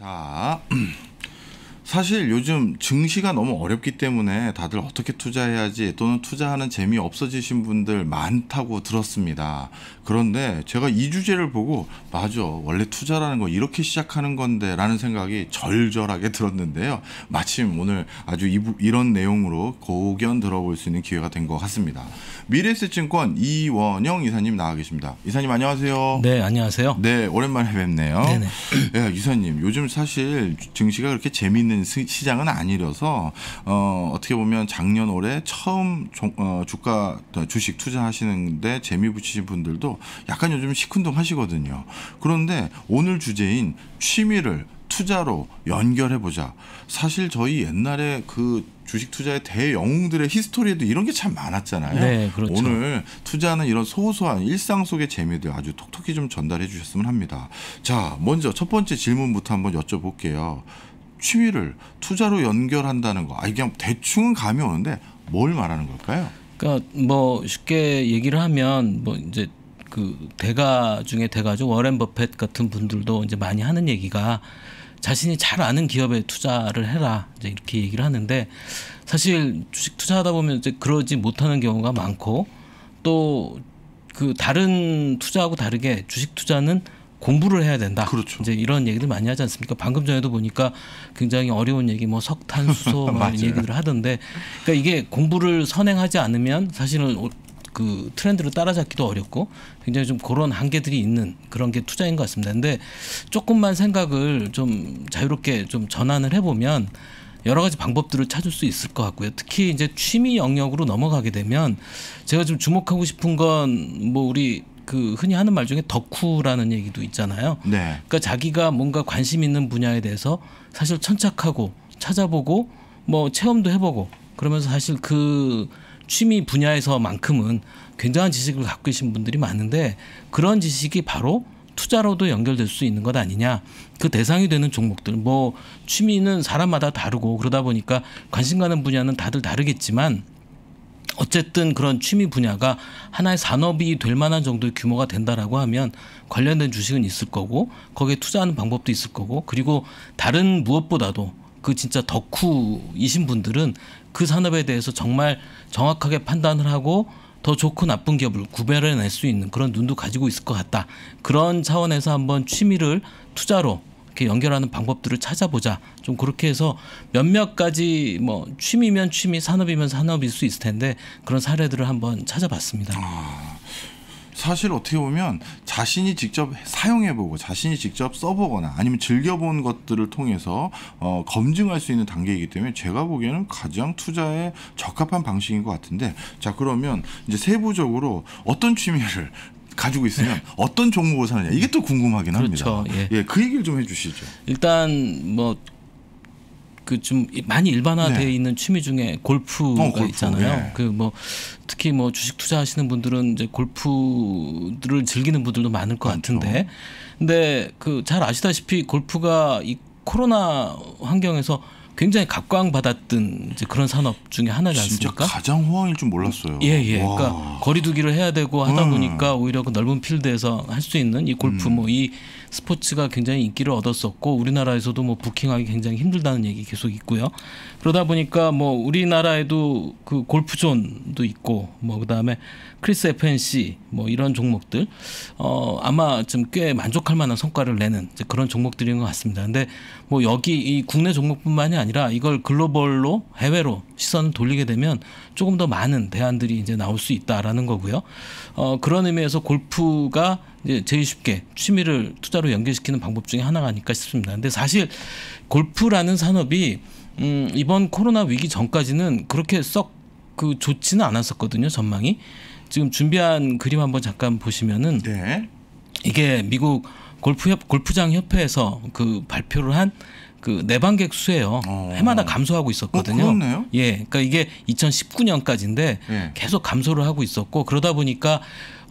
자. 사실 요즘 증시가 너무 어렵기 때문에 다들 어떻게 투자해야지 또는 투자하는 재미 없어지신 분들 많다고 들었습니다. 그런데 제가 이 주제를 보고 맞아 원래 투자라는 거 이렇게 시작하는 건데 라는 생각이 절절하게 들었는데요. 마침 오늘 아주 이런 내용으로 고견 들어볼 수 있는 기회가 된 것 같습니다. 미래에셋증권 이원영 이사님 나와 계십니다. 이사님 안녕하세요. 네 안녕하세요. 네 오랜만에 뵙네요. 네네. 네, 이사님 요즘 사실 증시가 그렇게 재미있는 있는 시, 장은 아니라서 어, 어떻게 보면 작년 올해 처음 종, 어, 주가 주식 투자하시는데 재미 붙이신 분들도 약간 요즘 시큰둥하시거든요. 그런데 오늘 주제인 취미를 투자로 연결해 보자. 사실 저희 옛날에 그 주식 투자의 대영웅들의 히스토리에도 이런 게 참 많았잖아요. 네, 그렇죠. 오늘 투자는 이런 소소한 일상 속의 재미들 아주 톡톡히 좀 전달해 주셨으면 합니다. 자, 먼저 첫 번째 질문부터 한번 여쭤볼게요. 취미를 투자로 연결한다는 거, 아 이게 대충은 감이 오는데 뭘 말하는 걸까요? 그러니까 뭐 쉽게 얘기를 하면 뭐 이제 그 대가 중에 대가죠 워렌 버핏 같은 분들도 이제 많이 하는 얘기가 자신이 잘 아는 기업에 투자를 해라 이제 이렇게 얘기를 하는데 사실 주식 투자하다 보면 이제 그러지 못하는 경우가 많고 또 그 다른 투자하고 다르게 주식 투자는 공부를 해야 된다. 그렇죠. 이제 이런 얘기들 많이 하지 않습니까? 방금 전에도 보니까 굉장히 어려운 얘기, 뭐 석탄수소 이런 얘기들을 하던데, 그러니까 이게 공부를 선행하지 않으면 사실은 그 트렌드를 따라잡기도 어렵고 굉장히 좀 그런 한계들이 있는 그런 게 투자인 것 같습니다. 근데 조금만 생각을 좀 자유롭게 좀 전환을 해보면 여러 가지 방법들을 찾을 수 있을 것 같고요. 특히 이제 취미 영역으로 넘어가게 되면 제가 좀 주목하고 싶은 건 뭐 우리 그 흔히 하는 말 중에 덕후라는 얘기도 있잖아요. 네. 그러니까 자기가 뭔가 관심 있는 분야에 대해서 사실 천착하고 찾아보고 뭐 체험도 해보고 그러면서 사실 그 취미 분야에서만큼은 굉장한 지식을 갖고 계신 분들이 많은데 그런 지식이 바로 투자로도 연결될 수 있는 것 아니냐. 그 대상이 되는 종목들. 뭐 취미는 사람마다 다르고 그러다 보니까 관심 가는 분야는 다들 다르겠지만 어쨌든 그런 취미 분야가 하나의 산업이 될 만한 정도의 규모가 된다라고 하면 관련된 주식은 있을 거고 거기에 투자하는 방법도 있을 거고 그리고 다른 무엇보다도 그 진짜 덕후이신 분들은 그 산업에 대해서 정말 정확하게 판단을 하고 더 좋고 나쁜 기업을 구별해낼 수 있는 그런 눈도 가지고 있을 것 같다. 그런 차원에서 한번 취미를 투자로 이렇게 연결하는 방법들을 찾아보자. 좀 그렇게 해서 몇몇 가지 뭐 취미면 취미, 산업이면 산업일 수 있을 텐데 그런 사례들을 한번 찾아봤습니다. 아, 사실 어떻게 보면 자신이 직접 사용해보고 자신이 직접 써보거나 아니면 즐겨본 것들을 통해서 어, 검증할 수 있는 단계이기 때문에 제가 보기에는 가장 투자에 적합한 방식인 것 같은데 자 그러면 이제 세부적으로 어떤 취미를 가지고 있으면 어떤 종목을 사느냐 이게 또 궁금하긴 그렇죠. 합니다. 예. 예, 그 얘기를 좀 해주시죠. 일단 뭐 그 좀 많이 일반화되어 네. 있는 취미 중에 골프가 어, 골프. 있잖아요. 예. 그뭐 특히 뭐 주식 투자하시는 분들은 이제 골프를 즐기는 분들도 많을 것그죠 같은데, 근데 그 잘 아시다시피 골프가 이 코로나 환경에서 굉장히 각광받았던 이제 그런 산업 중에 하나지 않습니까? 가장 호황일 줄 몰랐어요. 예, 예. 와. 그러니까 거리두기를 해야 되고 하다 음. 보니까 오히려 그 넓은 필드에서 할 수 있는 이 골프 음. 뭐이 스포츠가 굉장히 인기를 얻었었고 우리나라에서도 뭐 부킹하기 굉장히 힘들다는 얘기 계속 있고요. 그러다 보니까 뭐 우리나라에도 그 골프존도 있고 뭐 그다음에 크리스 FNC 뭐 이런 종목들 어 아마 좀 꽤 만족할 만한 성과를 내는 이제 그런 종목들인 것 같습니다. 근데 뭐 여기 이 국내 종목뿐만이 아니라 이걸 글로벌로 해외로 시선을 돌리게 되면 조금 더 많은 대안들이 이제 나올 수 있다라는 거고요. 어 그런 의미에서 골프가 이제 제일 쉽게 취미를 투자로 연결시키는 방법 중에 하나가 아닐까 싶습니다. 근데 사실 골프라는 산업이 음 이번 코로나 위기 전까지는 그렇게 썩 그 좋지는 않았었거든요 전망이 지금 준비한 그림 한번 잠깐 보시면은 네. 이게 미국 골프 협, 골프장 협회에서 그 발표를 한그 내방객 수예요. 어. 해마다 감소하고 있었거든요. 어, 그렇네요. 예, 그러니까 이게 2019년까지인데 예. 계속 감소를 하고 있었고 그러다 보니까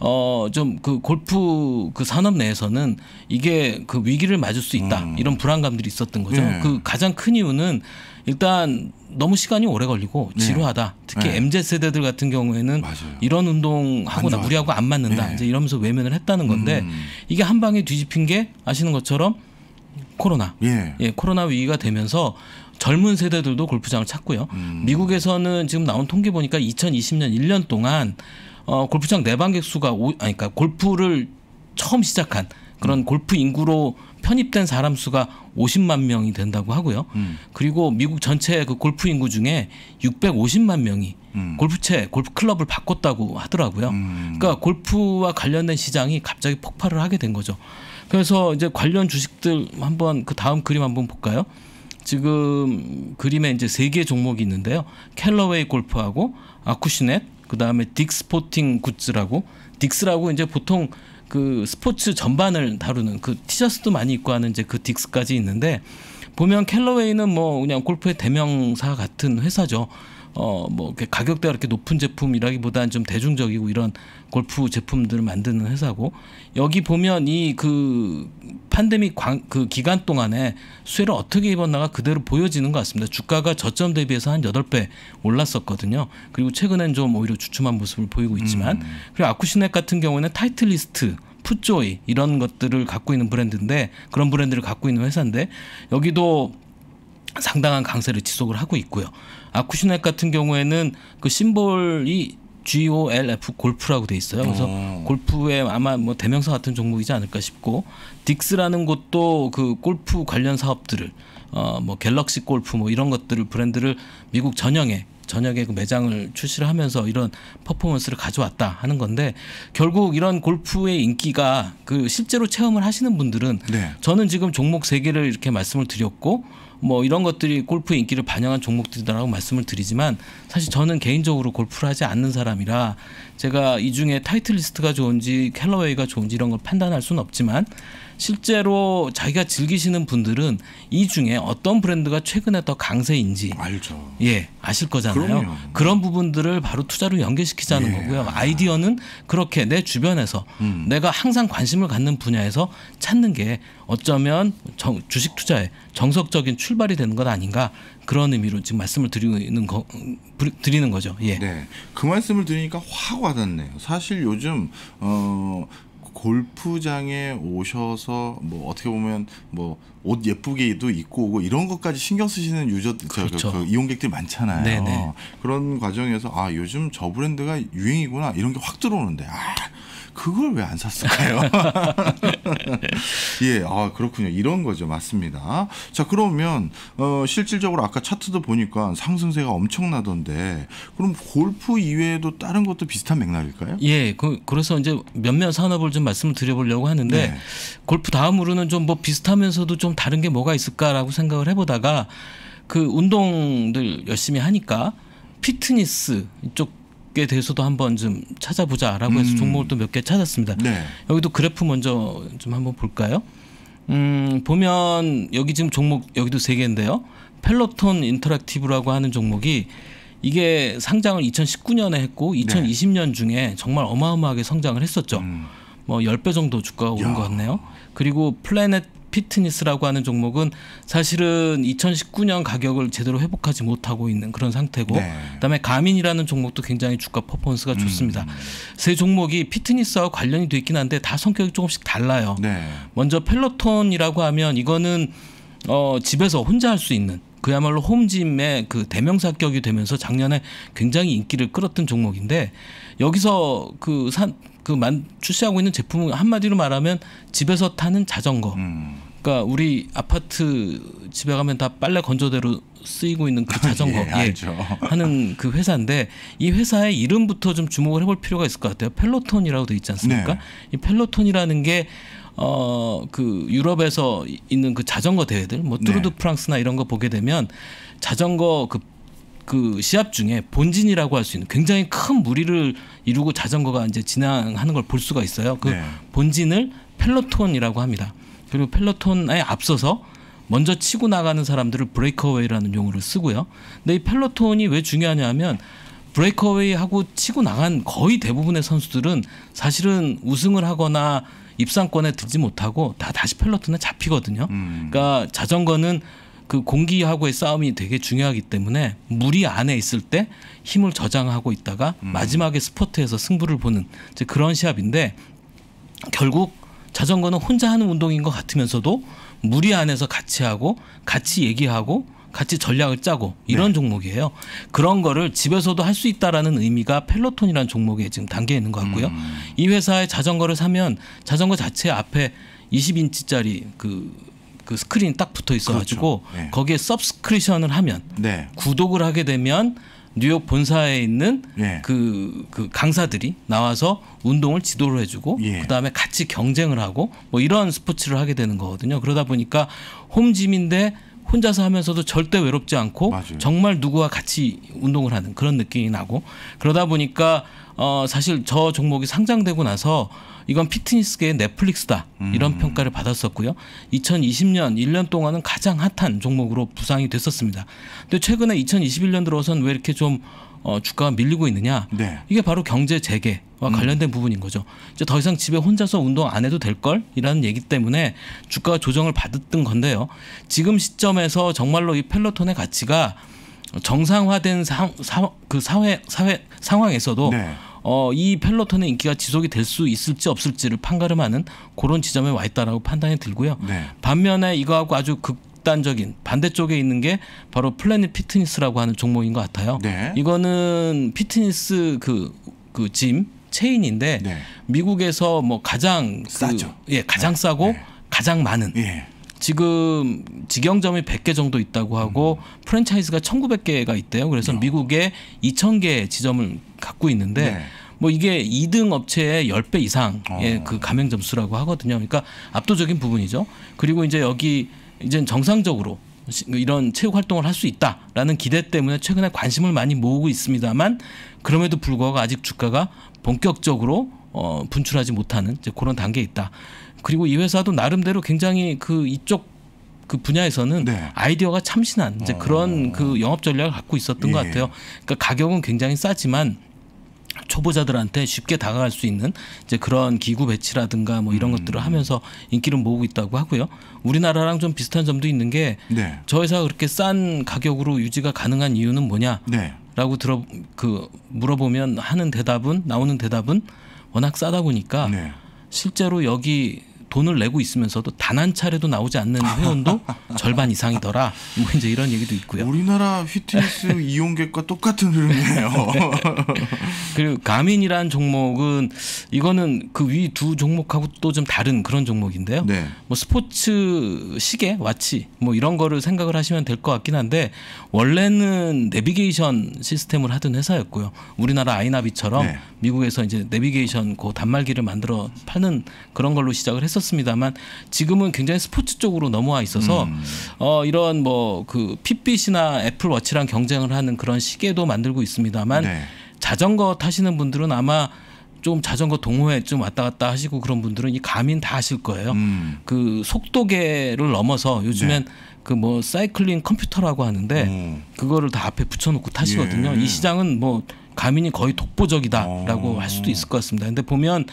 어좀 그 골프 그 산업 내에서는 이게 그 위기를 맞을 수 있다 음. 이런 불안감들이 있었던 거죠. 예. 그 가장 큰 이유는 일단 너무 시간이 오래 걸리고 예. 지루하다. 예. 특히 예. mz 세대들 같은 경우에는 맞아요. 이런 운동하고 나무리하고안 맞는다. 예. 이제 이러면서 외면을 했다는 건데 음. 이게 한 방에 뒤집힌 게 아시는 것처럼. 코로나. 예. 예. 코로나 위기가 되면서 젊은 세대들도 골프장을 찾고요. 음. 미국에서는 지금 나온 통계 보니까 2020년 1년 동안 어, 골프장 내방객 네 수가 오, 아니 그러니까 골프를 처음 시작한 그런 음. 골프 인구로 편입된 사람 수가 50만 명이 된다고 하고요. 음. 그리고 미국 전체 그 골프 인구 중에 650만 명이 음. 골프채, 골프 클럽을 바꿨다고 하더라고요. 음. 그러니까 골프와 관련된 시장이 갑자기 폭발을 하게 된 거죠. 그래서 이제 관련 주식들 한번 그 다음 그림 한번 볼까요? 지금 그림에 이제 세 개 종목이 있는데요. 캘러웨이 골프하고 아쿠시넷, 그 다음에 딕스포팅 굿즈라고 딕스라고 이제 보통 그 스포츠 전반을 다루는 그 티셔츠도 많이 입고 하는 이제 그 딕스까지 있는데 보면 캘러웨이는 뭐 그냥 골프의 대명사 같은 회사죠. 어뭐 가격대가 이렇게 높은 제품이라기보다는 좀 대중적이고 이런 골프 제품들을 만드는 회사고 여기 보면 이 그 팬데믹 광, 그 기간 동안에 수혜를 어떻게 입었나가 그대로 보여지는 것 같습니다. 주가가 저점 대비해서 한 여덟 배 올랐었거든요. 그리고 최근엔 좀 오히려 주춤한 모습을 보이고 있지만 음. 그리고 아쿠시넷 같은 경우에는 타이틀리스트 푸조이 이런 것들을 갖고 있는 브랜드인데 그런 브랜드를 갖고 있는 회사인데 여기도 상당한 강세를 지속을 하고 있고요. 아쿠시넥 같은 경우에는 그 심볼이 GOLF 골프라고 돼 있어요. 그래서 오. 어. 골프의 아마 뭐 대명사 같은 종목이지 않을까 싶고 딕스라는 곳도 그 골프 관련 사업들을 어뭐 갤럭시 골프 뭐 이런 것들을 브랜드를 미국 전역에 전역에 그 매장을 출시를 하면서 이런 퍼포먼스를 가져왔다 하는 건데 결국 이런 골프의 인기가 그 실제로 체험을 하시는 분들은 네. 저는 지금 종목 세 개를 이렇게 말씀을 드렸고 뭐 이런 것들이 골프 인기를 반영한 종목들이라고 말씀을 드리지만 사실 저는 개인적으로 골프를 하지 않는 사람이라 제가 이 중에 타이틀리스트가 좋은지 캘러웨이가 좋은지 이런 걸 판단할 수는 없지만 실제로 자기가 즐기시는 분들은 이 중에 어떤 브랜드가 최근에 더 강세인지 알죠. 예, 아실 거잖아요. 그럼요. 그런 부분들을 바로 투자로 연계시키자는 예. 거고요. 아이디어는 그렇게 내 주변에서 음. 내가 항상 관심을 갖는 분야에서 찾는 게 어쩌면 정, 주식 투자에 정석적인 출발이 되는 것 아닌가 그런 의미로 지금 말씀을 드리는 거 드리는 거죠. 예. 네. 그 말씀을 드리니까 확 와닿네요. 사실 요즘 어 골프장에 오셔서 뭐 어떻게 보면 뭐 옷 예쁘게도 입고 오고 이런 것까지 신경 쓰시는 유저들 그, 그렇죠. 그, 그 이용객들이 많잖아요. 네네. 네. 그런 과정에서 아 요즘 저 브랜드가 유행이구나 이런 게 확 들어오는데 아 그걸 왜 안 샀을까요? 예, 아 그렇군요. 이런 거죠, 맞습니다. 자 그러면 어, 실질적으로 아까 차트도 보니까 상승세가 엄청나던데 그럼 골프 이외에도 다른 것도 비슷한 맥락일까요? 예, 그, 래서 이제 몇몇 산업을 좀 말씀을 드려보려고 하는데 네. 골프 다음으로는 좀 뭐 비슷하면서도 좀 다른 게 뭐가 있을까라고 생각을 해보다가 그 운동들 열심히 하니까 피트니스 이쪽 대해서도 한번 좀 찾아보자라고 해서 음. 종목을 또몇개 찾았습니다. 네. 여기도 그래프 먼저 좀 한번 볼까요? 음, 보면 여기 지금 종목 여기도 세 개인데요. 펠로톤 인터랙티브라고 하는 종목이 이게 상장을 2019년에 했고 2020년 네. 중에 정말 어마어마하게 성장을 했었죠. 음. 뭐 10배 정도 주가가 오른 야. 것 같네요. 그리고 플래넷 피트니스라고 하는 종목은 사실은 2019년 가격을 제대로 회복하지 못하고 있는 그런 상태고 네. 그다음에 가민이라는 종목도 굉장히 주가 퍼포먼스가 음. 좋습니다. 음. 세 종목이 피트니스와 관련이 돼 있긴 한데 다 성격이 조금씩 달라요. 네. 먼저 펠로톤이라고 하면 이거는 어 집에서 혼자 할 수 있는 그야말로 홈짐의 그 대명사격이 되면서 작년에 굉장히 인기를 끌었던 종목인데 여기서 그산 그 만, 출시하고 있는 제품은 한마디로 말하면 집에서 타는 자전거. 음. 그러니까 우리 아파트 집에 가면 다 빨래 건조대로 쓰이고 있는 그 예, 자전거 예, 예, 하는 그 회사인데 이 회사의 이름부터 좀 주목을 해볼 필요가 있을 것 같아요. 펠로톤이라고 돼 있지 않습니까? 네. 이 펠로톤이라는 게 어, 그 유럽에서 있는 그 자전거 대회들, 뭐 뚜르드 네. 프랑스나 이런 거 보게 되면 자전거 그그 시합 중에 본진이라고 할 수 있는 굉장히 큰 무리를 이루고 자전거가 이제 진행하는 걸 볼 수가 있어요. 그 네. 본진을 펠로톤이라고 합니다. 그리고 펠로톤에 앞서서 먼저 치고 나가는 사람들을 브레이크어웨이라는 용어를 쓰고요. 근데 이 펠로톤이 왜 중요하냐면 브레이크어웨이 하고 치고 나간 거의 대부분의 선수들은 사실은 우승을 하거나 입상권에 들지 못하고 다 다시 펠로톤에 잡히거든요. 음. 그러니까 자전거는 그 공기하고의 싸움이 되게 중요하기 때문에 물이 안에 있을 때 힘을 저장하고 있다가 음. 마지막에 스포트에서 승부를 보는 그런 시합인데 결국 자전거는 혼자 하는 운동인 것 같으면서도 무리 안에서 같이 하고 같이 얘기하고 같이 전략을 짜고 이런 네. 종목이에요. 그런 거를 집에서도 할 수 있다라는 의미가 펠로톤이라는 종목에 지금 담겨 있는 것 같고요. 음. 이 회사에 자전거를 사면 자전거 자체 앞에 20인치짜리 그그 스크린이 딱 붙어 있어가지고 그렇죠. 네. 거기에 서브스크리션을 하면 네. 구독을 하게 되면 뉴욕 본사에 있는 예. 그, 그 강사들이 나와서 운동을 지도를 해주고 예. 그다음에 같이 경쟁을 하고 뭐 이런 스포츠를 하게 되는 거거든요. 그러다 보니까 홈짐인데 혼자서 하면서도 절대 외롭지 않고 맞아요. 정말 누구와 같이 운동을 하는 그런 느낌이 나고 그러다 보니까 어 사실 저 종목이 상장되고 나서 이건 피트니스계의 넷플릭스다 이런 음. 평가를 받았었고요. 2020년 1년 동안은 가장 핫한 종목으로 부상이 됐었습니다. 근데 최근에 2021년 들어선 왜 이렇게 좀 어, 주가가 밀리고 있느냐 네. 이게 바로 경제 재개와 음. 관련된 부분인 거죠. 이제 더 이상 집에 혼자서 운동 안 해도 될 걸이라는 얘기 때문에 주가 조정을 받았던 건데요. 지금 시점에서 정말로 이 펠로톤의 가치가 정상화된 사, 사, 그 사회 사회 상황에서도 네. 어, 이 펠로톤의 인기가 지속이 될 수 있을지 없을지를 판가름하는 그런 지점에 와 있다라고 판단이 들고요. 네. 반면에 이거하고 아주 극 극단적인 반대쪽에 있는 게 바로 플래닛 피트니스라고 하는 종목인 것 같아요. 네. 이거는 피트니스 그 그 짐 체인인데 네. 미국에서 뭐 가장 그 싸죠. 예, 가장 네. 싸고 가장 많은 예. 지금 직영점이 100개 정도 있다고 하고 음. 프랜차이즈가 1,900개가 있대요. 그래서 어. 미국에 2,000개 지점을 갖고 있는데 네. 뭐 이게 2등 업체의 10배 이상의 어. 예, 그 가맹 점수라고 하거든요. 그러니까 압도적인 부분이죠. 그리고 이제 여기 이제 정상적으로 이런 체육 활동을 할 수 있다라는 기대 때문에 최근에 관심을 많이 모으고 있습니다만 그럼에도 불구하고 아직 주가가 본격적으로 어, 분출하지 못하는 이제 그런 단계에 있다. 그리고 이 회사도 나름대로 굉장히 그 이쪽 그 분야에서는 네. 아이디어가 참신한 이제 어. 그런 그 영업 전략을 갖고 있었던 예. 것 같아요. 그러니까 가격은 굉장히 싸지만 초보자들한테 쉽게 다가갈 수 있는 이제 그런 기구 배치라든가 뭐 이런 음. 것들을 하면서 인기를 모으고 있다고 하고요. 우리나라랑 좀 비슷한 점도 있는 게저 네. 회사가 그렇게 싼 가격으로 유지가 가능한 이유는 뭐냐? 네. 라고 들어 그 물어보면 하는 대답은 나오는 대답은 워낙 싸다 보니까 네. 실제로 여기 돈을 내고 있으면서도 단 한 차례도 나오지 않는 회원도 절반 이상이더라. 뭐 이제 이런 얘기도 있고요. 우리나라 휘트니스 이용객과 똑같은 흐름이에요. 그리고 가민이라는 종목은 이거는 그 위 두 종목하고 또 좀 다른 그런 종목인데요. 네. 뭐 스포츠 시계, 와치 뭐 이런 거를 생각을 하시면 될 것 같긴 한데 원래는 내비게이션 시스템을 하던 회사였고요. 우리나라 아이나비처럼 네. 미국에서 이제 내비게이션 그 단말기를 만들어 파는 그런 걸로 시작을 했었 했었습니다만 지금은 굉장히 스포츠 쪽으로 넘어와 있어서 음. 어, 이런 뭐그 핏빛이나 애플워치랑 경쟁을 하는 그런 시계도 만들고 있습니다만 네. 자전거 타시는 분들은 아마 좀 자전거 동호회 좀 왔다 갔다 하시고 그런 분들은 이 가민 다 아실 거예요. 음. 그 속도계를 넘어서 요즘엔 네. 그뭐 사이클링 컴퓨터라고 하는데 음. 그거를 다 앞에 붙여놓고 타시거든요. 예. 이 시장은 뭐 가민이 거의 독보적이다라고 어. 할 수도 있을 것 같습니다. 근데 보면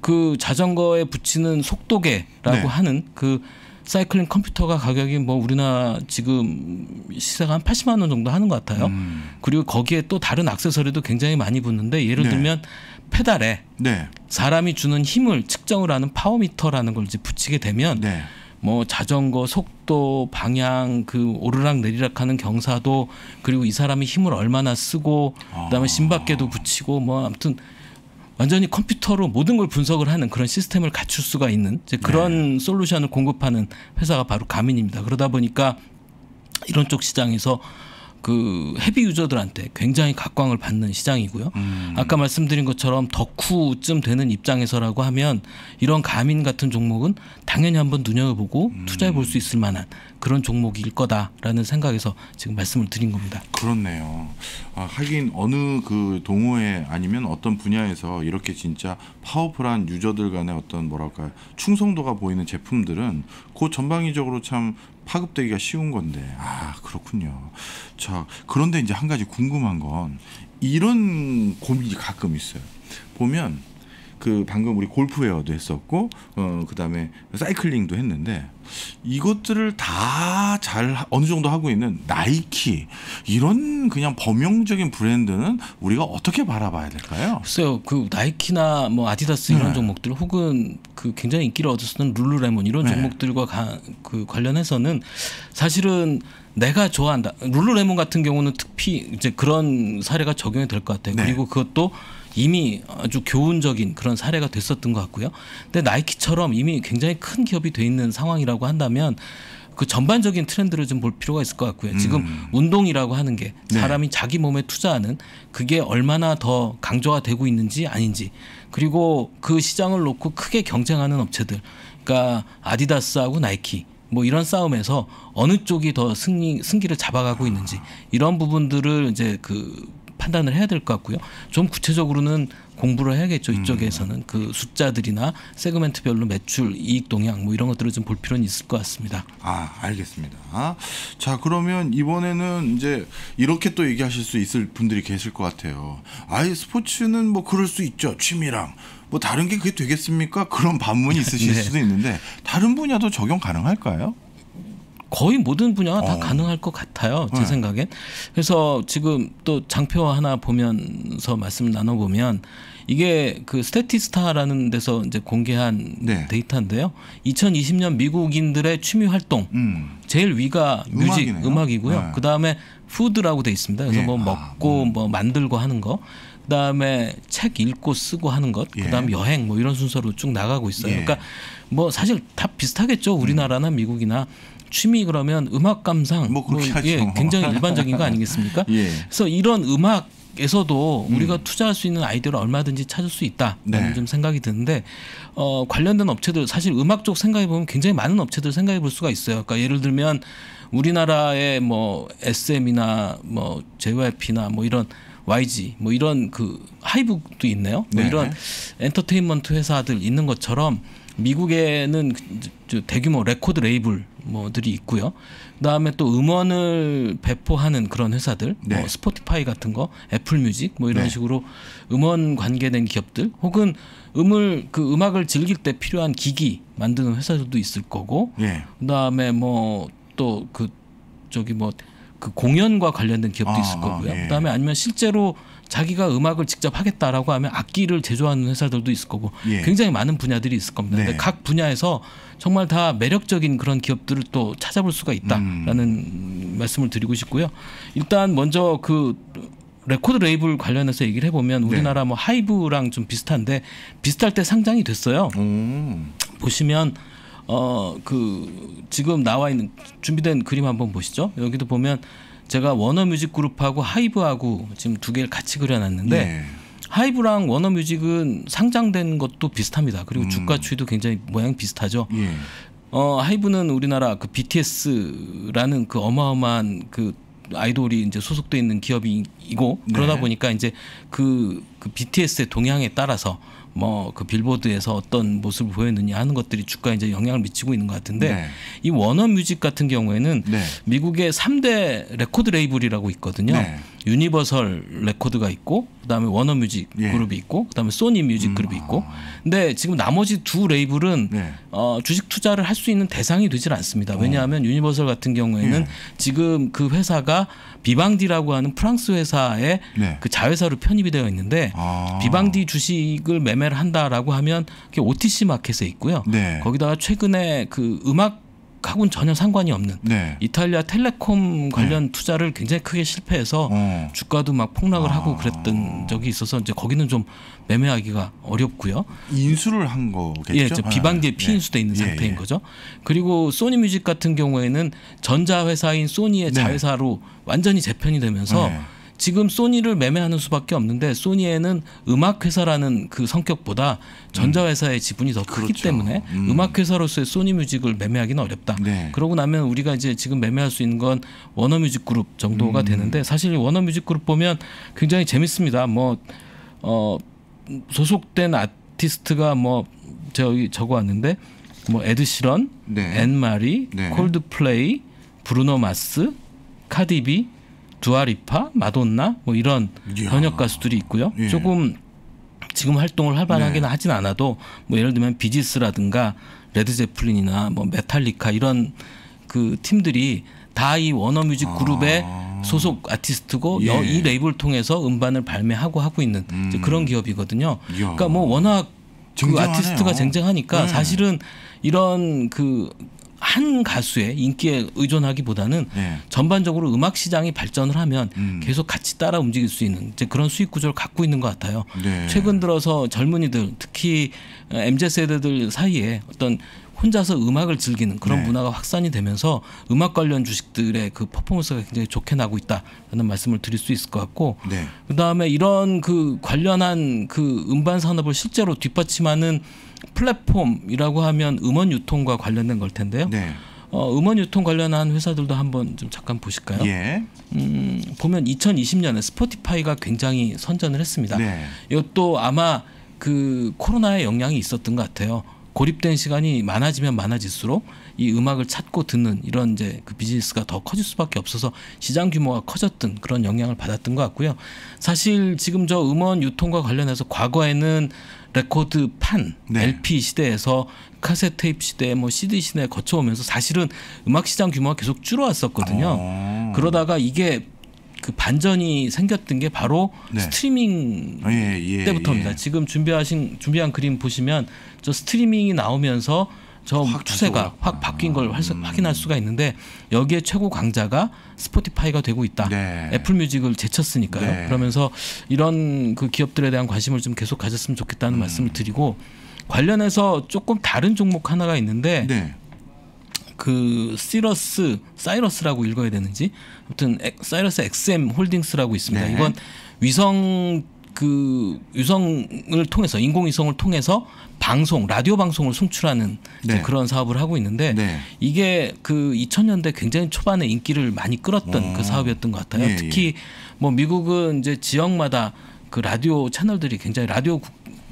그 자전거에 붙이는 속도계라고 네. 하는 그 사이클링 컴퓨터가 가격이 뭐 우리나라 지금 시세가 한 80만 원 정도 하는 것 같아요. 음. 그리고 거기에 또 다른 악세서리도 굉장히 많이 붙는데 예를 네. 들면 페달에 네. 사람이 주는 힘을 측정을 하는 파워미터라는 걸 이제 붙이게 되면 네. 뭐 자전거 속도 방향 그 오르락 내리락 하는 경사도 그리고 이 사람이 힘을 얼마나 쓰고 그다음에 심박계도 아. 붙이고 뭐 아무튼 완전히 컴퓨터로 모든 걸 분석을 하는 그런 시스템을 갖출 수가 있는 이제 네. 그런 네. 솔루션을 공급하는 회사가 바로 가민입니다. 그러다 보니까 이런 쪽 시장에서 그 헤비 유저들한테 굉장히 각광을 받는 시장이고요. 음. 아까 말씀드린 것처럼 덕후쯤 되는 입장에서라고 하면 이런 가민 같은 종목은 당연히 한번 눈여겨보고 음. 투자해 볼 수 있을 만한 그런 종목일 거다라는 생각에서 지금 말씀을 드린 겁니다. 그렇네요. 아, 하긴 어느 그 동호회 아니면 어떤 분야에서 이렇게 진짜 파워풀한 유저들 간의 어떤 뭐랄까 충성도가 보이는 제품들은 그 전방위적으로 참 파급되기가 쉬운 건데 아 그렇군요. 자 그런데 이제 한 가지 궁금한 건 이런 고민이 가끔 있어요. 보면 그 방금 우리 골프 웨어도 했었고 어 그다음에 사이클링도 했는데 이것들을 다 잘 어느 정도 하고 있는 나이키 이런 그냥 범용적인 브랜드는 우리가 어떻게 바라봐야 될까요? 글쎄요, 그 나이키나 뭐 아디다스 이런 네. 종목들 혹은 그 굉장히 인기를 얻었었던 룰루레몬 이런 네. 종목들과 가, 그 관련해서는 사실은 내가 좋아한다 룰루레몬 같은 경우는 특히 이제 그런 사례가 적용이 될 것 같아요. 네. 그리고 그것도 이미 아주 교훈적인 그런 사례가 됐었던 것 같고요. 근데 나이키처럼 이미 굉장히 큰 기업이 돼 있는 상황이라고 한다면 그 전반적인 트렌드를 좀 볼 필요가 있을 것 같고요. 지금 음. 운동이라고 하는 게 네. 사람이 네. 자기 몸에 투자하는 그게 얼마나 더 강조가 되고 있는지 아닌지 그리고 그 시장을 놓고 크게 경쟁하는 업체들 그러니까 아디다스하고 나이키 뭐 이런 싸움에서 어느 쪽이 더 승리 승기를 잡아가고 있는지 이런 부분들을 이제 그 판단을 해야 될 것 같고요. 좀 구체적으로는 공부를 해야겠죠. 음. 이쪽에서는 음. 그 숫자들이나 세그멘트별로 매출, 이익 동향 뭐 이런 것들을 좀 볼 필요는 있을 것 같습니다. 아, 알겠습니다. 자, 그러면 이번에는 이제 이렇게 또 얘기하실 수 있을 분들이 계실 것 같아요. 아예 스포츠는 뭐 그럴 수 있죠. 취미랑 뭐 다른 게 그게 되겠습니까? 그런 반문이 있으실 네. 수도 있는데 다른 분야도 적용 가능할까요? 거의 모든 분야가 다 어. 가능할 것 같아요. 제 네. 생각엔. 그래서 지금 또 장표 하나 보면서 말씀 나눠보면 이게 그 스태티스타라는 데서 이제 공개한 네. 데이터인데요. 2020년 미국인들의 취미 활동 음. 제일 위가 뮤직 음악이네요. 음악이고요. 네. 그 다음에 푸드라고 돼 있습니다. 그래서 예. 뭐 아, 먹고 아, 음. 뭐 만들고 하는 거. 그다음에 책 읽고 쓰고 하는 것, 예. 그다음 예. 여행 뭐 이런 순서로 쭉 나가고 있어요. 예. 그러니까 뭐 사실 다 비슷하겠죠. 우리나라나 미국이나 취미 그러면 음악 감상 뭐, 뭐 예, 굉장히 일반적인 거 아니겠습니까? 예. 그래서 이런 음악 에서도 음. 우리가 음. 투자할 수 있는 아이디어를 얼마든지 찾을 수 있다라는 네. 좀 생각이 드는데 어, 관련된 업체들 사실 음악 쪽 생각해 보면 굉장히 많은 업체들 생각해 볼 수가 있어요. 그러니까 예를 들면 우리나라의 뭐 SM이나 뭐 JYP나 뭐 이런 YG 뭐 이런 그 하이브도 있네요. 뭐 네. 이런 엔터테인먼트 회사들 있는 것처럼 미국에는 그 대규모 레코드 레이블 뭐들이 있고요. 그다음에 또 음원을 배포하는 그런 회사들, 뭐 네. 뭐 스포티파이 같은 거, 애플뮤직 뭐 이런 네. 식으로 음원 관계된 기업들, 혹은 음을 그 음악을 즐길 때 필요한 기기 만드는 회사들도 있을 거고, 네. 그다음에 뭐 또 그 저기 뭐 그 공연과 관련된 기업도 아, 있을 거고요. 예. 그다음에 아니면 실제로 자기가 음악을 직접 하겠다라고 하면 악기를 제조하는 회사들도 있을 거고 예. 굉장히 많은 분야들이 있을 겁니다. 네. 근데 각 분야에서 정말 다 매력적인 그런 기업들을 또 찾아볼 수가 있다라는 음. 말씀을 드리고 싶고요. 일단 먼저 그 레코드 레이블 관련해서 얘기를 해보면 네. 우리나라 네. 뭐 하이브랑 좀 비슷한데 비슷할 때 상장이 됐어요. 오. 보시면 어 그 지금 나와 있는 준비된 그림 한번 보시죠. 여기도 보면 제가 워너뮤직 그룹하고 하이브하고 지금 두 개를 같이 그려놨는데 네. 하이브랑 워너뮤직은 상장된 것도 비슷합니다. 그리고 음. 주가 추이도 굉장히 모양 비슷하죠. 예. 어, 하이브는 우리나라 그 BTS라는 그 어마어마한 그 아이돌이 이제 소속돼 있는 기업이고 그러다 네. 보니까 이제 그, 그 BTS의 동향에 따라서 뭐그 빌보드에서 어떤 모습을 보였느냐 하는 것들이 주가에 이제 영향을 미치고 있는 것 같은데 네. 이 워너뮤직 같은 경우에는 네. 미국의 3대 레코드 레이블이라고 있거든요. 네. 유니버설 레코드가 있고 그다음에 워너뮤직 예. 그룹이 있고 그다음에 소니 뮤직 음, 그룹이 있고 아. 근데 지금 나머지 두 레이블은 네. 어, 주식 투자를 할 수 있는 대상이 되질 않습니다. 왜냐하면 어. 유니버설 같은 경우에는 예. 지금 그 회사가 비방디라고 하는 프랑스 회사의 네. 그 자회사로 편입이 되어 있는데 아. 비방디 주식을 매매를 한다라고 하면 그게 OTC 마켓에 있고요. 네. 거기다가 최근에 그 음악 하고는 전혀 상관이 없는 네. 이탈리아 텔레콤 네. 관련 네. 투자를 굉장히 크게 실패해서 어. 주가도 막 폭락을 아. 하고 그랬던 적이 있어서 이제 거기는 좀 매매하기가 어렵고요. 인수를 한 거겠죠. 예, 아. 비방기에 예. 피인수돼 있는 예. 상태인 예. 거죠. 그리고 소니뮤직 같은 경우에는 전자회사인 소니의 네. 자회사로 완전히 재편이 되면서 네. 지금 소니를 매매하는 수밖에 없는데 소니에는 음악 회사라는 그 성격보다 전자회사의 지분이 더 크기 그렇죠. 때문에 음. 악 회사로서의 소니 뮤직을 매매하기는 어렵다. 네. 그러고 나면 우리가 이제 지금 매매할 수 있는 건 워너뮤직 그룹 정도가 음. 되는데 사실 워너뮤직 그룹 보면 굉장히 재밌습니다. 뭐 어, 소속된 아티스트가 뭐 저기 적어 왔는데 뭐 에드시런, 네. 앤마리, 네. 콜드플레이, 브루노 마스, 카디비 두아리파, 마돈나 뭐 이런 이야. 현역 가수들이 있고요. 예. 조금 지금 활동을 활발하게는 네. 하진 않아도 뭐 예를 들면 비지스라든가 레드 제플린이나 뭐 메탈리카 이런 그 팀들이 다 이 워너뮤직 그룹의 아. 소속 아티스트고 예. 이 레이블 통해서 음반을 발매하고 하고 있는 음. 그런 기업이거든요. 이야. 그러니까 뭐 워낙 그 쟁쟁하네요. 아티스트가 쟁쟁하니까 네. 사실은 이런 그한 가수의 인기에 의존하기보다는 네. 전반적으로 음악 시장이 발전을 하면 음. 계속 같이 따라 움직일 수 있는 이제 그런 수익 구조를 갖고 있는 것 같아요. 네. 최근 들어서 젊은이들 특히 mz 세대들 사이에 어떤 혼자서 음악을 즐기는 그런 네. 문화가 확산이 되면서 음악 관련 주식들의 그 퍼포먼스가 굉장히 좋게 나고 있다라는 말씀을 드릴 수 있을 것 같고 네. 그다음에 이런 그 관련한 그 음반 산업을 실제로 뒷받침하는 플랫폼이라고 하면 음원 유통과 관련된 걸 텐데요. 네. 어, 음원 유통 관련한 회사들도 한번 좀 잠깐 보실까요? 예. 음, 보면 2020년에 스포티파이가 굉장히 선전을 했습니다. 네. 이것도 아마 그 코로나의 영향이 있었던 것 같아요. 고립된 시간이 많아지면 많아질수록 이 음악을 찾고 듣는 이런 이제 그 비즈니스가 더 커질 수밖에 없어서 시장 규모가 커졌던 그런 영향을 받았던 것 같고요. 사실 지금 저 음원 유통과 관련해서 과거에는 레코드 판 네. LP 시대에서 카세트 테이프 시대 뭐 CD 시대 거쳐오면서 사실은 음악 시장 규모가 계속 줄어왔었거든요. 어. 그러다가 이게 그 반전이 생겼던 게 바로 네. 스트리밍 어, 예, 예, 때부터입니다. 예. 지금 준비하신 준비한 그림 보시면 저 스트리밍이 나오면서 저확 추세가 확 바뀐 걸 음. 확인할 수가 있는데 여기에 최고 강자가 스포티파이가 되고 있다. 네. 애플뮤직을 제쳤으니까요. 네. 그러면서 이런 그 기업들에 대한 관심을 좀 계속 가졌으면 좋겠다는 음. 말씀을 드리고 관련해서 조금 다른 종목 하나가 있는데 네. 그 시러스 사이러스라고 읽어야 되는지 아무튼 사이러스 XM 홀딩스라고 있습니다. 네. 이건 위성 그 유성을 통해서 인공위성을 통해서 방송 라디오 방송을 송출하는 네. 그런 사업을 하고 있는데 네. 이게 그 2000년대 굉장히 초반에 인기를 많이 끌었던 오. 어. 그 사업이었던 것 같아요. 예, 특히 예. 뭐 미국은 이제 지역마다 그 라디오 채널들이 굉장히 라디오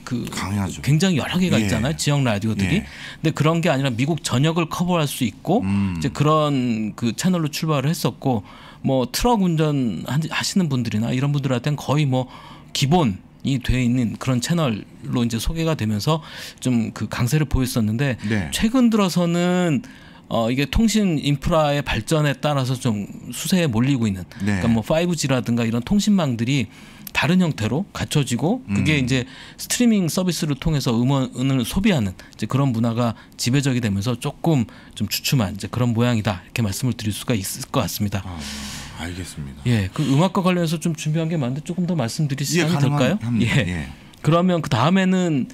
그 강하죠. 굉장히 여러 개가 예. 있잖아요. 지역 라디오들이. 예. 근데 그런 게 아니라 미국 전역을 커버할 수 있고 음. 이제 그런 그 채널로 출발을 했었고 뭐 트럭 운전 하시는 분들이나 이런 분들한테는 거의 뭐 기본 이돼 있는 그런 채널로 이제 소개가 되면서 좀 그 강세를 보였었는데 네. 최근 들어서는 어 이게 통신 인프라의 발전에 따라서 좀 수세에 몰리고 있는 네. 그러니까 뭐 5G라든가 이런 통신망들이 다른 형태로 갖춰지고 그게 음. 이제 스트리밍 서비스를 통해서 음원을 소비하는 이제 그런 문화가 지배적이 되면서 조금 좀 주춤한 이제 그런 모양이다 이렇게 말씀을 드릴 수가 있을 것 같습니다. 아. 알겠습니다. 예, 그 음악과 관련해서 좀 준비한 게 많은데 조금 더 말씀드릴 예, 시간이 예, 될까요? 합니다. 예. 예. 그러면 그 다음에는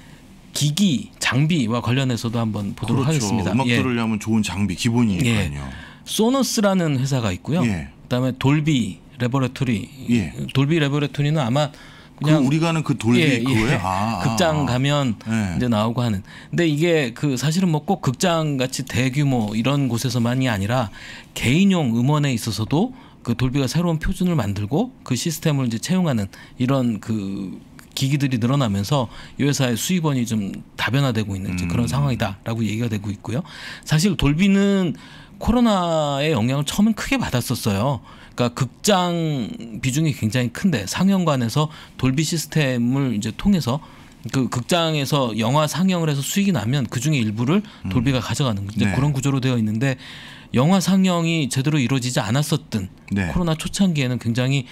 기기, 장비와 관련해서도 한번 보도록 그렇죠. 하겠습니다. 음악 예. 들으려면 좋은 장비 기본이니까요. 예. 소너스라는 회사가 있고요. 예. 그다음에 돌비 레버레토리. 돌비 레버레토리는 아마 그냥 그 우리가 는그 돌비 예, 그거예요. 예. 아, 아, 극장 가면 예. 이제 나오고 하는. 근데 이게 그 사실은 뭐 꼭 극장 같이 대규모 이런 곳에서만이 아니라 개인용 음원에 있어서도 그 돌비가 새로운 표준을 만들고 그 시스템을 이제 채용하는 이런 그 기기들이 늘어나면서 이 회사의 수입원이 좀 다변화되고 있는 음. 그런 상황이다라고 얘기가 되고 있고요. 사실 돌비는 코로나의 영향을 처음엔 크게 받았었어요. 그러니까 극장 비중이 굉장히 큰데 상영관에서 돌비 시스템을 이제 통해서 그 극장에서 영화 상영을 해서 수익이 나면 그 중에 일부를 음. 돌비가 음. 가져가는 네. 그런 구조로 되어 있는데 영화 상영이 제대로 이루어지지 않았었던 네. 코로나 초창기에는 굉장히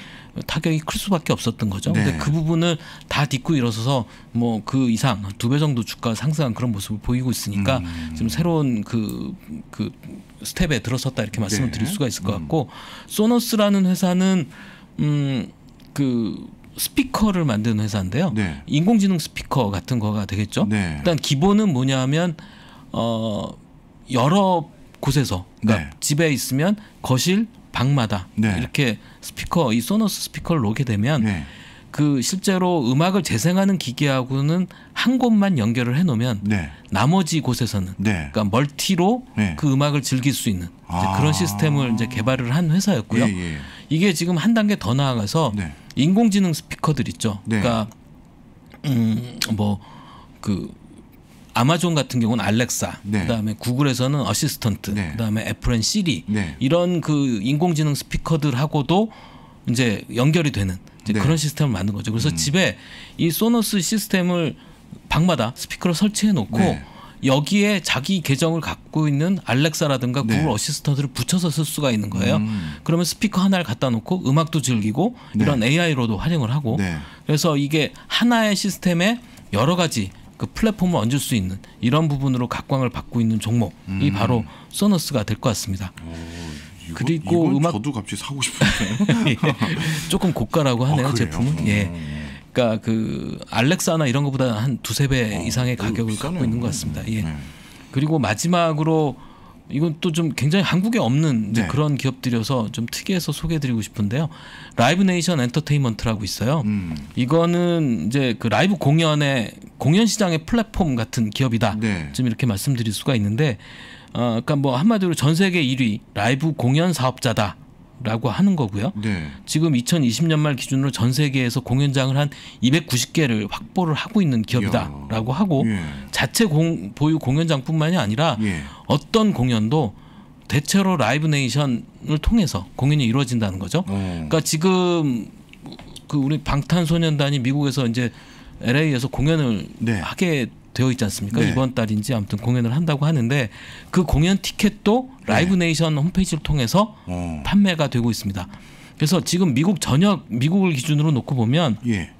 타격이 클 수밖에 없었던 거죠. 네. 근데 그 부분을 다 딛고 일어서서 뭐 그 이상 두 배 정도 주가 상승한 그런 모습을 보이고 있으니까 음. 지금 새로운 그그 그 스텝에 들어섰다 이렇게 말씀을 네. 드릴 수가 있을 것 음. 같고 음. 소너스라는 회사는 음그 스피커를 만드는 회사인데요. 네. 인공지능 스피커 같은 거가 되겠죠. 네. 일단 기본은 뭐냐면 어 여러 곳에서 그러니까 네. 집에 있으면 거실 방마다 네. 이렇게 스피커 이 소노스 스피커를 놓게 되면 네. 그 실제로 음악을 재생하는 기계하고는 한 곳만 연결을 해놓으면 네. 나머지 곳에서는 그러니까 멀티로 그 음악을 즐길 수 있는 아. 그런 시스템을 이제 개발을 한 회사였고요. 예, 예. 이게 지금 한 단계 더 나아가서 네. 인공지능 스피커들 있죠. 네. 그러니까 음뭐그 아마존 같은 경우는 알렉사, 네. 그다음에 구글에서는 어시스턴트, 네. 그다음에 애플은 시리 네. 이런 그 인공지능 스피커들하고도 이제 연결이 되는 이제 네. 그런 시스템을 만든 거죠. 그래서 음. 집에 이 소노스 시스템을 방마다 스피커를 설치해 놓고 여기에 자기 계정을 갖고 있는 알렉사라든가 구글 네. 어시스턴트를 붙여서 쓸 수가 있는 거예요. 음. 그러면 스피커 하나를 갖다 놓고 음악도 즐기고 네. 이런 AI로도 활용을 하고 네. 그래서 이게 하나의 시스템에 여러 가지 그 플랫폼을 얹을 수 있는 이런 부분으로 각광을 받고 있는 종목이 음. 바로 소너스가 될 것 같습니다. 오. 이거, 그리고 음악 저도 갑자기 사고 싶은데 예. 조금 고가라고 하네요 아, 제품은 예. 음. 그러니까 그 알렉사나 이런 것보다 한 두세 배 어, 이상의 어, 가격을 갖고 있는 것 같습니다. 예. 네. 그리고 마지막으로 이건 또 좀 굉장히 한국에 없는 네. 그런 기업들이어서 좀 특이해서 소개해드리고 싶은데요. 라이브 네이션 엔터테인먼트라고 있어요. 음. 이거는 이제 그 라이브 공연의 공연 시장의 플랫폼 같은 기업이다. 네. 좀 이렇게 말씀드릴 수가 있는데, 어, 그러니까 뭐 한마디로 전 세계 1위 라이브 공연 사업자다. 라고 하는 거고요. 네. 지금 2020년 말 기준으로 전 세계에서 공연장을 한 290개를 확보를 하고 있는 기업이다라고 하고 예. 자체 공, 보유 공연장뿐만이 아니라 예. 어떤 공연도 대체로 라이브 네이션을 통해서 공연이 이루어진다는 거죠. 오. 어. 그러니까 지금 그 우리 방탄소년단이 미국에서 이제 LA에서 공연을 네. 하게 되어 있지 않습니까? 네. 이번 달인지 아무튼 공연을 한다고 하는데 그 공연 티켓도 네. 라이브 네이션 홈페이지를 통해서 어. 판매가 되고 있습니다. 그래서 지금 미국 전역 미국을 기준으로 놓고 보면 예.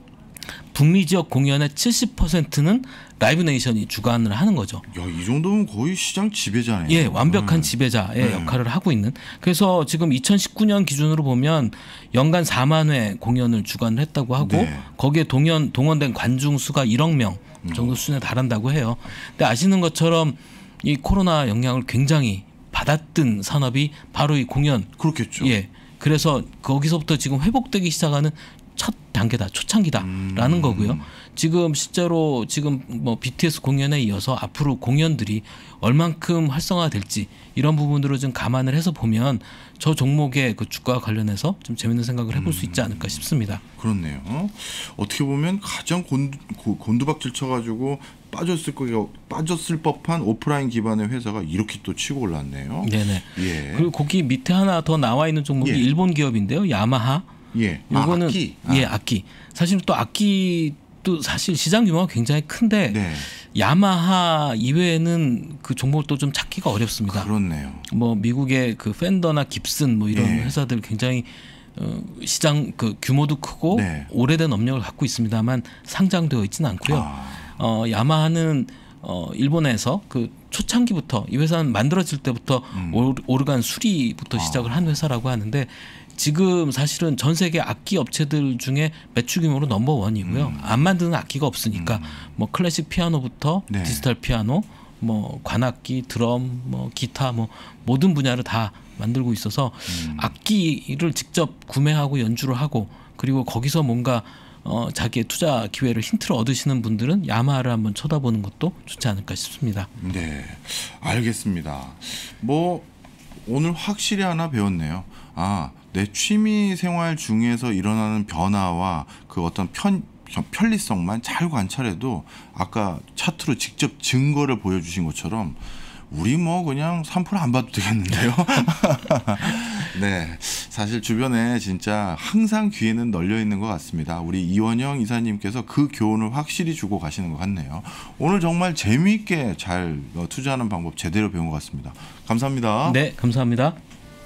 북미 지역 공연의 70%는 라이브 네이션이 주관을 하는 거죠. 야, 이 정도면 거의 시장 지배자네요. 예, 완벽한 네. 지배자의 네. 역할을 하고 있는. 그래서 지금 2019년 기준으로 보면 연간 4만 회 공연을 주관을 했다고 하고 네. 거기에 동연 동원된 관중 수가 1억 명. 정도 수준에 달한다고 해요. 근데 아시는 것처럼 이 코로나 영향을 굉장히 받았던 산업이 바로 이 공연. 그렇겠죠. 예. 그래서 거기서부터 지금 회복되기 시작하는 첫 단계다, 초창기다라는 음. 거고요. 지금 실제로 지금 뭐 BTS 공연에 이어서 앞으로 공연들이 얼만큼 활성화될지 이런 부분들을좀 감안을 해서 보면 저 종목의 그 주가와 관련해서 좀 재밌는 생각을 해볼 음, 수 있지 않을까 싶습니다. 그렇네요. 어? 떻게 보면 가장 곤, 곤두박질 쳐가지고 빠졌을 거 빠졌을 법한 오프라인 기반의 회사가 이렇게 또 치고 올랐네요. 네네. 예. 그리고 거기 밑에 하나 더 나와 있는 종목이 예. 일본 기업인데요, 야마하. 예. 이거는 아, 악기. 예, 아. 예, 악기. 사실 또 악기 또 사실 시장 규모가 굉장히 큰데 네. 야마하 이외에는 그 종목을 또좀 찾기가 어렵습니다. 그렇네요. 뭐 미국의 그팬더나 깁슨 뭐 이런 네. 회사들 굉장히 어, 시장 그 규모도 크고 네. 오래된 업력을 갖고 있습니다만 상장되어 있지는 않고요. 아. 어, 야마하는 어, 일본에서 그 초창기부터 이 회사는 만들어질 때부터 음. 오르간 수리부터 아. 시작을 한 회사라고 하는데 지금 사실은 전 세계 악기 업체들 중에 매출 규모로 넘버 원이고요. 음. 안 만드는 악기가 없으니까 음. 뭐 클래식 피아노부터 네. 디지털 피아노, 뭐 관악기, 드럼, 뭐 기타, 뭐 모든 분야를 다 만들고 있어서 음. 악기를 직접 구매하고 연주를 하고 그리고 거기서 뭔가 어, 자기의 투자 기회를 힌트를 얻으시는 분들은 야마를 한번 쳐다보는 것도 좋지 않을까 싶습니다. 네, 알겠습니다. 뭐 오늘 확실히 하나 배웠네요. 아내 취미 생활 중에서 일어나는 변화와 그 어떤 편 편리성만 잘 관찰해도 아까 차트로 직접 증거를 보여주신 것처럼 우리 뭐 그냥 삼프를안 봐도 되겠는데요. 네. 사실 주변에 진짜 항상 귀에는 널려 있는 것 같습니다. 우리 이원영 이사님께서 그 교훈을 확실히 주고 가시는 것 같네요. 오늘 정말 재미있게 잘 어, 투자하는 방법 제대로 배운 것 같습니다. 감사합니다. 네. 감사합니다.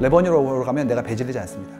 레버니로 가면 내가 배제되지 않습니다.